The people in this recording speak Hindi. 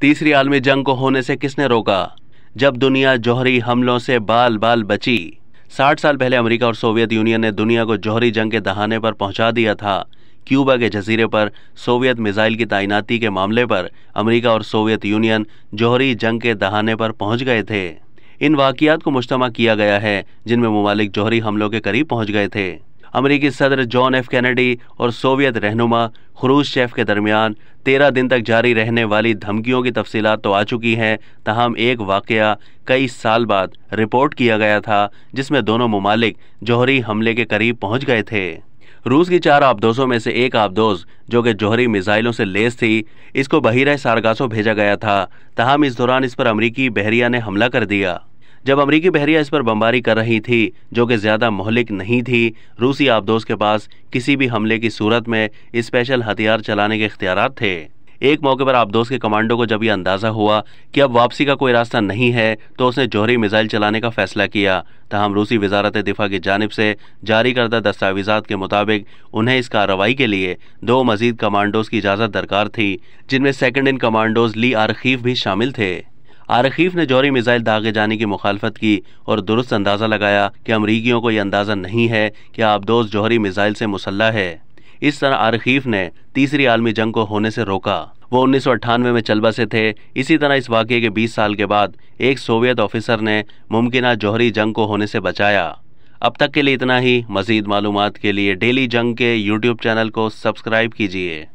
तीसरी आलमी जंग को होने से किसने रोका जब दुनिया जौहरी हमलों से बाल बाल बची साठ साल पहले अमेरिका और सोवियत यूनियन ने दुनिया को जौहरी जंग के दहाने पर पहुंचा दिया था क्यूबा के जजीरे पर सोवियत मिसाइल की तैनाती के मामले पर अमेरिका और सोवियत यूनियन जौहरी जंग के दहाने पर पहुंच गए थे इन वाकियात को मुश्तमा किया गया है जिनमें ममालिक जौहरी हमलों के करीब पहुंच गए थे अमरीकी सदर जॉन एफ कैनेडी और सोवियत रहनुमा खरूज शेफ के दरमियान तेरह दिन तक जारी रहने वाली धमकियों की तफसीत तो आ चुकी हैं तहम एक वाक़ कई साल बाद रिपोर्ट किया गया था जिसमें दोनों ममालिक जौहरी हमले के करीब पहुँच गए थे रूस की चार आबदोजों में से एक आबदोज जो कि जौहरी मिसाइलों से लेस थी इसको बहिरा सारगासो भेजा गया था तहम इस दौरान इस पर अमरीकी बहरिया ने हमला कर दिया जब अमरीकी बहरिया इस पर बमबारी कर रही थी जो कि ज़्यादा मोहलिक नहीं थी रूसी आबदोज के पास किसी भी हमले की सूरत में स्पेशल हथियार चलाने के अख्तियार थे एक मौके पर दोस्त के कमांडो को जब यह अंदाज़ा हुआ कि अब वापसी का कोई रास्ता नहीं है तो उसने जौहरी मिसाइल चलाने का फैसला किया तहम रूसी वजारत दिफा की जानब से जारी करदा दस्तावेजा के मुताबिक उन्हें इस कार्रवाई के लिए दो मजीद कमांडोज की इजाज़त दरकार थी जिनमें सेकेंड इन कमांडोज ली आरखीफ भी शामिल थे आरखीफ ने जौहरी मिज़ाइल दागे जाने की मुखालफत की और दुरुस्त अंदाज़ा लगाया कि अमरीकियों को यह अंदाज़ा नहीं है कि आबदोज जौहरी मिज़ाइल से मुसल्ह है इस तरह आरखीफ ने तीसरी आलमी जंग को होने से रोका वो उन्नीस में चलबा से थे इसी तरह इस वाक्य के 20 साल के बाद एक सोवियत ऑफिसर ने मुमकिन जौहरी जंग को होने से बचाया अब तक के लिए इतना ही मज़ीद मालूम के लिए डेली जंग के यूट्यूब चैनल को सब्सक्राइब कीजिए